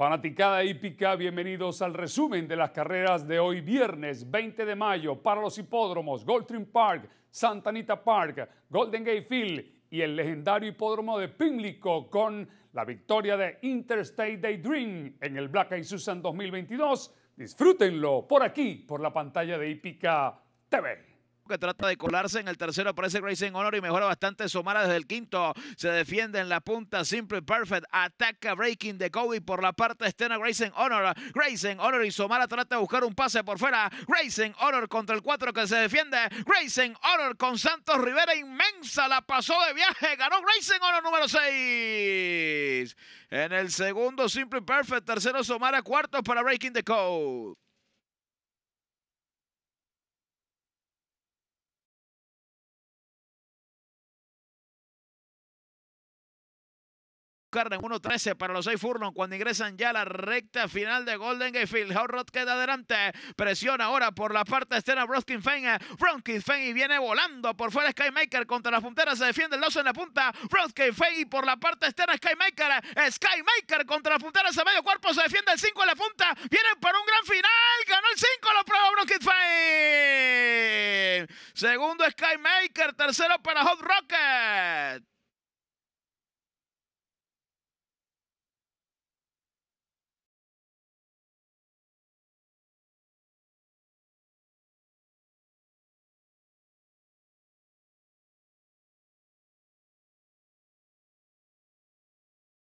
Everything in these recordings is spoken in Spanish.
Fanaticada hípica, bienvenidos al resumen de las carreras de hoy viernes 20 de mayo para los hipódromos Goldstream Park, Santa Anita Park, Golden Gate Field y el legendario hipódromo de Pimlico con la victoria de Interstate Daydream en el Black Eyed Susan 2022. Disfrútenlo por aquí, por la pantalla de hípica TV que trata de colarse. En el tercero aparece Grayson Honor y mejora bastante Somara desde el quinto. Se defiende en la punta Simple Perfect. Ataca Breaking de Kobe por la parte externa Grayson Honor. Grayson Honor y Somara trata de buscar un pase por fuera. Grayson Honor contra el cuatro que se defiende. Grayson Honor con Santos Rivera inmensa. La pasó de viaje. Ganó Grayson Honor número 6. En el segundo Simple Perfect. Tercero Somara. Cuarto para Breaking the Code. en 1 para los 6 furlong cuando ingresan ya a la recta final de Golden Gate Field. Rod queda adelante, presiona ahora por la parte externa Broskin Fane, eh, Broskin Fane y viene volando por fuera Skymaker contra la puntera. Se defiende el 2 en la punta. Broskin Fane y por la parte externa Skymaker. Eh, Skymaker contra la puntera. Se medio cuerpo se defiende el 5 en la punta. Vienen para un gran final. Ganó el 5, lo prueba Broskin Fane Segundo Skymaker, tercero para Hot Rocket. Eh.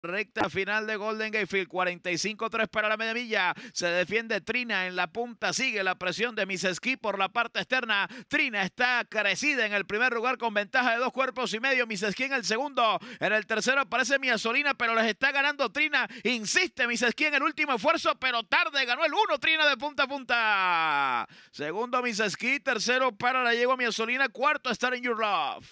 Recta final de Golden Gatefield, 45-3 para la media milla. Se defiende Trina en la punta, sigue la presión de Miseski por la parte externa. Trina está crecida en el primer lugar con ventaja de dos cuerpos y medio. Miseski en el segundo, en el tercero aparece Miasolina, pero les está ganando Trina. Insiste Miseski en el último esfuerzo, pero tarde ganó el uno Trina de punta a punta. Segundo Miseski, tercero para la yegua Miasolina, cuarto Star in Your Love.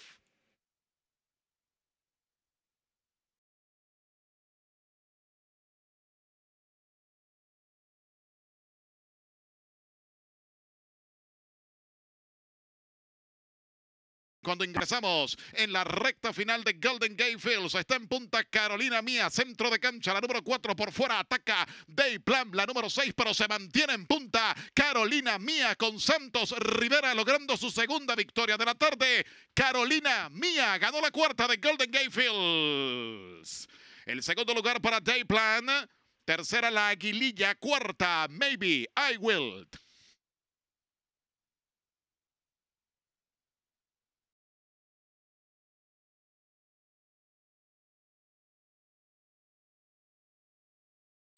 Cuando ingresamos en la recta final de Golden Gate Fields, está en punta Carolina Mía, centro de cancha, la número 4 por fuera, ataca Dayplan, la número 6, pero se mantiene en punta Carolina Mía con Santos Rivera logrando su segunda victoria de la tarde. Carolina Mía ganó la cuarta de Golden Gate Fields. El segundo lugar para Dayplan, tercera la Aguililla, cuarta Maybe I Will.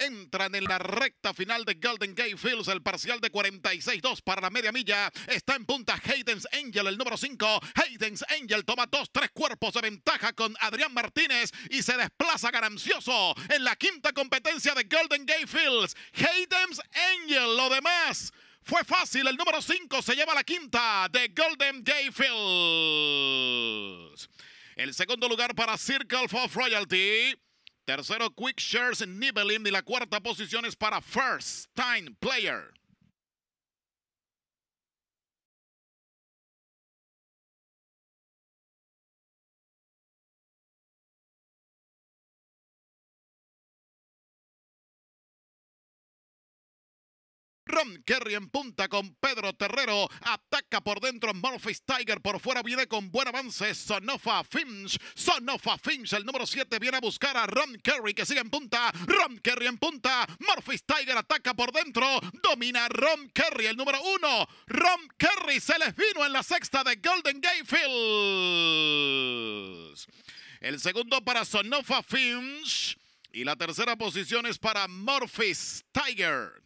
entra en la recta final de Golden Gate Fields. El parcial de 46-2 para la media milla. Está en punta Hayden's Angel, el número 5. Hayden's Angel toma dos, tres cuerpos de ventaja con Adrián Martínez y se desplaza ganancioso en la quinta competencia de Golden Gate Fields. Hayden's Angel, lo demás. Fue fácil, el número 5 se lleva la quinta de Golden Gate Fields. El segundo lugar para Circle for Royalty. Tercero, Quick Shares Nibelim. Y la cuarta posición es para First Time Player. Ron Kerry en punta con Pedro Terrero. Ataca por dentro Morpheus Tiger. Por fuera viene con buen avance Sonofa Finch. Sonofa Finch, el número 7, viene a buscar a Ron Kerry que sigue en punta. Ron Kerry en punta. Morpheus Tiger ataca por dentro. Domina Ron Kerry, el número 1. Ron Kerry se les vino en la sexta de Golden Fields. El segundo para Sonofa Finch. Y la tercera posición es para Morpheus Tiger.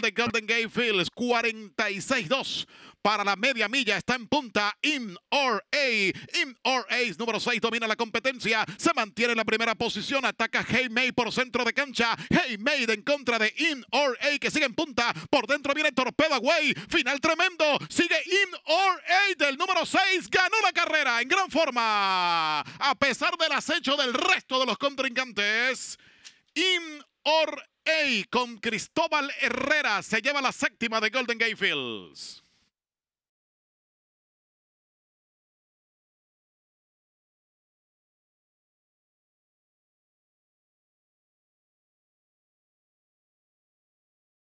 de Golden Gate Fields, 46-2 para la media milla. Está en punta In or A. In or a número 6, domina la competencia. Se mantiene en la primera posición. Ataca Hey May por centro de cancha. Hey May en contra de In or A, que sigue en punta. Por dentro viene Torpedo Away. Final tremendo. Sigue In or A del número 6. Ganó la carrera en gran forma. A pesar del acecho del resto de los contrincantes. In or Ey, con Cristóbal Herrera se lleva la séptima de Golden Gate Fields.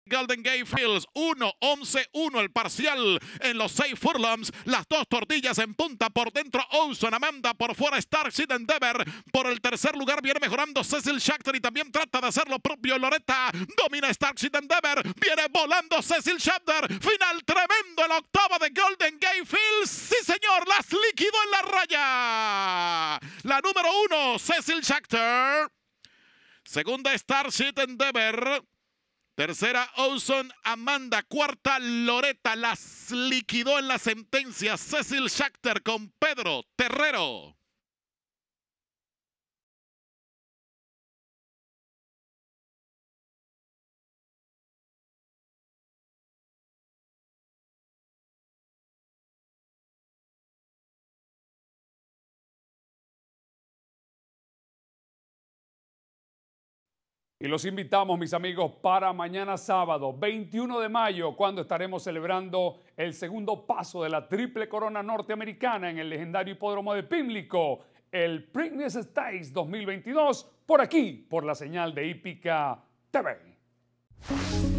Golden Gate Fields. 1-11-1 el parcial en los seis furlongs. Las dos tortillas en punta por dentro. Olson, Amanda por fuera. Starship Endeavor por el tercer lugar. Viene mejorando Cecil Schachter y también trata de hacer lo propio Loretta. Domina Starship Endeavor. Viene volando Cecil Schachter. Final tremendo el octavo de Golden Gate Fields. Sí, señor, las líquido en la raya. La número uno, Cecil Schachter. Segunda Starship Endeavor. Tercera, Olson Amanda. Cuarta, Loreta. Las liquidó en la sentencia Cecil Schachter con Pedro Terrero. Y los invitamos, mis amigos, para mañana sábado, 21 de mayo, cuando estaremos celebrando el segundo paso de la triple corona norteamericana en el legendario hipódromo de Pimlico, el Preakness Stakes 2022, por aquí, por la señal de Hípica TV.